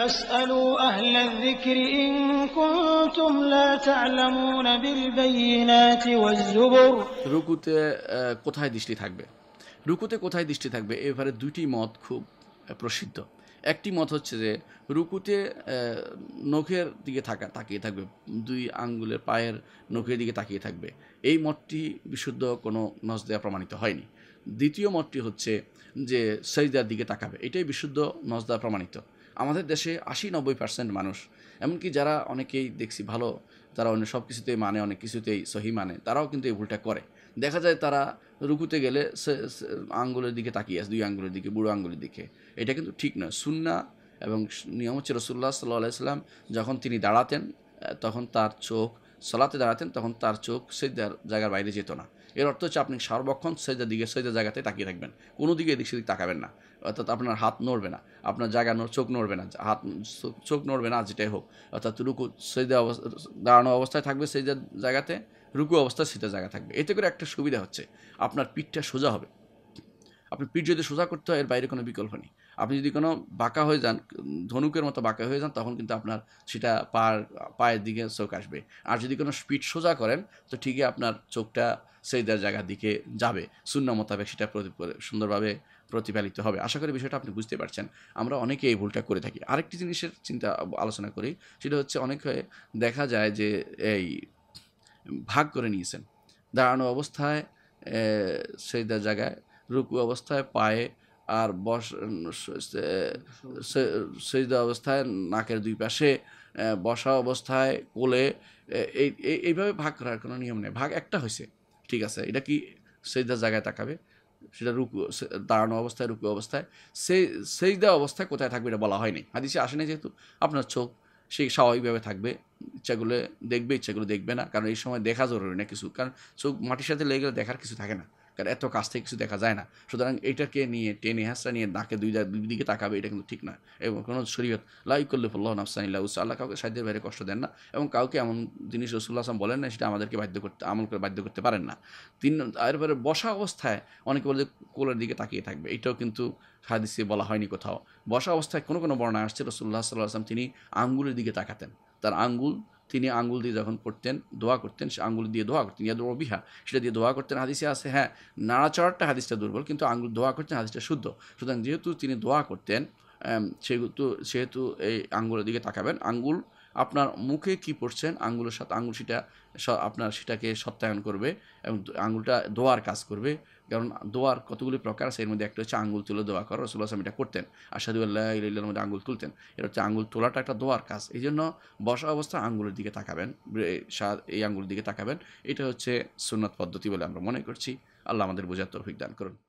রুকুতে কোথায় দৃষ্টি থাকবে রুকুতে কোথায় দৃষ্টি থাকবে এবারে দুটি মত খুব প্রসিদ্ধ একটি মত হচ্ছে যে রুকুতে নখের দিকে থাকা তাকিয়ে থাকবে দুই আঙ্গুলের পায়ের নখের দিকে তাকিয়ে থাকবে এই মতটি বিশুদ্ধ কোনো নজ দেয়া প্রমাণিত হয়নি দ্বিতীয় মতটি হচ্ছে যে সৈদার দিকে তাকাবে এটাই বিশুদ্ধ নজদা প্রমাণিত আমাদের দেশে আশি নব্বই পার্সেন্ট মানুষ এমনকি যারা অনেকেই দেখছি ভালো তারা অন্য সব কিছুতেই মানে অনেক কিছুতেই সহি মানে তারাও কিন্তু এই ভুলটা করে দেখা যায় তারা রুকুতে গেলে সে আঙ্গুলের দিকে তাকিয়ে আসে দুই আঙ্গুলের দিকে বুড়ো আঙ্গুলের দিকে এটা কিন্তু ঠিক নয় সুন্না এবং নিয়ম হচ্ছে রসুল্লাহ সাল্লাহ সাল্লাম যখন তিনি দাঁড়াতেন তখন তার চোখ সালাতে দাঁড়াতেন তখন তার চোখ সেজার জায়গার বাইরে যেত না এর অর্থ হচ্ছে আপনি সার্বক্ষণ সেজার দিকে সেজার জায়গাতে তাকিয়ে থাকবেন কোনো দিকে এদিক সেদিক তাকাবেন না অর্থাৎ আপনার হাত নড়বে না আপনার জায়গা চোখ নড়বে না হাত চোখ নড়বে না যেটাই হোক অর্থাৎ রুকু সেজা অবস্থা দাঁড়ানো অবস্থায় থাকবে সেজার জায়গাতে রুকু অবস্থায় সেটা জায়গা থাকবে এতে করে একটা সুবিধা হচ্ছে আপনার পিঠটা সোজা হবে আপনার পিঠ যদি সোজা করতে হয় এর বাইরে কোনো বিকল্প নেই আপনি যদি কোনো বাঁকা হয়ে যান ধনুকের মতো বাঁকা হয়ে যান তখন কিন্তু আপনার সেটা পার পায়ের দিকে চোখ আসবে আর যদি কোনো স্পিড সোজা করেন তো ঠিকই আপনার চোখটা সেইদার জায়গার দিকে যাবে শূন্য মোতাবেক সেটা সুন্দরভাবে প্রতিপালিত হবে আশা করি বিষয়টা আপনি বুঝতে পারছেন আমরা অনেকে এই ভুলটা করে থাকি আরেকটি জিনিসের চিন্তা আলোচনা করি সেটা হচ্ছে অনেক দেখা যায় যে এই ভাগ করে নিয়েছেন দাঁড়ানো অবস্থায় সেইদার জায়গায় রুকু অবস্থায় পায়ে আর বস অবস্থায় নাকের দুই পাশে বসা অবস্থায় কোলে এই এইভাবে ভাগ করার কোনো নিয়ম নেই ভাগ একটা হয়েছে ঠিক আছে এটা কি সেজদার জায়গায় তাকাবে সেটা রুকু দাঁড়ানো অবস্থায় রুকু অবস্থায় সেই দেওয়া অবস্থায় কোথায় থাকবে এটা বলা হয়নি হাদিসে আসেনি যেহেতু আপনার চোখ সে স্বাভাবিকভাবে থাকবে ইচ্ছাগুলো দেখবে ইচ্ছাগুলো দেখবে না কারণ এই সময় দেখা জরুরি না কিছু কারণ চোখ মাটির সাথে লেগে গেলে দেখার কিছু থাকে না কারণ এত কাছ থেকে কিছু দেখা যায় না সুতরাং এটাকে নিয়ে টেনে হাসা নিয়ে নাকে দুই দুই দিকে তাকাবে এটা কিন্তু ঠিক না এবং কোনো শরীয়ত লাইকুল্লুফুল্লাহ নাফসানিল্লাহ উস আল্লাহ কাউকে সাহায্যের বাইরে কষ্ট দেন না এবং কাউকে এমন জিনিস রসুল্লাহ আসলাম বলেন না সেটা আমাদেরকে বাধ্য করতে আমল করে বাধ্য করতে পারেন না তিন এরপরে বসা অবস্থায় অনেকে বলে কোলের দিকে তাকিয়ে থাকবে এটাও কিন্তু হাদিসে বলা হয়নি কোথাও বসা অবস্থায় কোনো কোনো বর্ণায় আসছে রসুল্লাহ সাল্লাহ আসলাম তিনি আঙ্গুলের দিকে তাকাতেন তার আঙ্গুল তিনি আঙ্গুল দিয়ে যখন করতেন দোয়া করতেন সে আঙ্গুল দিয়ে দোয়া করতেন ইয়াদ বিহা সেটা দিয়ে দোয়া করতেন হাদিসে আছে হ্যাঁ নাড়াচড়াটা হাদিসটা দুর্বল কিন্তু আঙ্গুল দোয়া করতেন হাদিসটা শুদ্ধ সুতরাং যেহেতু তিনি দোয়া করতেন সেহেতু সেহেতু এই আঙ্গুলের দিকে তাকাবেন আঙ্গুল আপনার মুখে কি পড়ছেন আঙ্গুলের সাথে আঙ্গুল সেটা আপনার সেটাকে সত্যায়ন করবে এবং আঙ্গুলটা দোয়ার কাজ করবে কারণ দোয়ার কতগুলি প্রকার আছে এর মধ্যে একটা হচ্ছে আঙ্গুল তুলে দোয়া করো রসুল আসলাম এটা করতেন আর সাদুল্লাহ ইল্লার মধ্যে আঙ্গুল তুলতেন এটা হচ্ছে আঙ্গুল তোলাটা একটা দোয়ার কাজ এই জন্য বসা অবস্থা আঙ্গুলের দিকে তাকাবেন এই আঙ্গুলের দিকে তাকাবেন এটা হচ্ছে সুনাত পদ্ধতি বলে আমরা মনে করছি আল্লাহ আমাদের বোঝার তরফিক দান করুন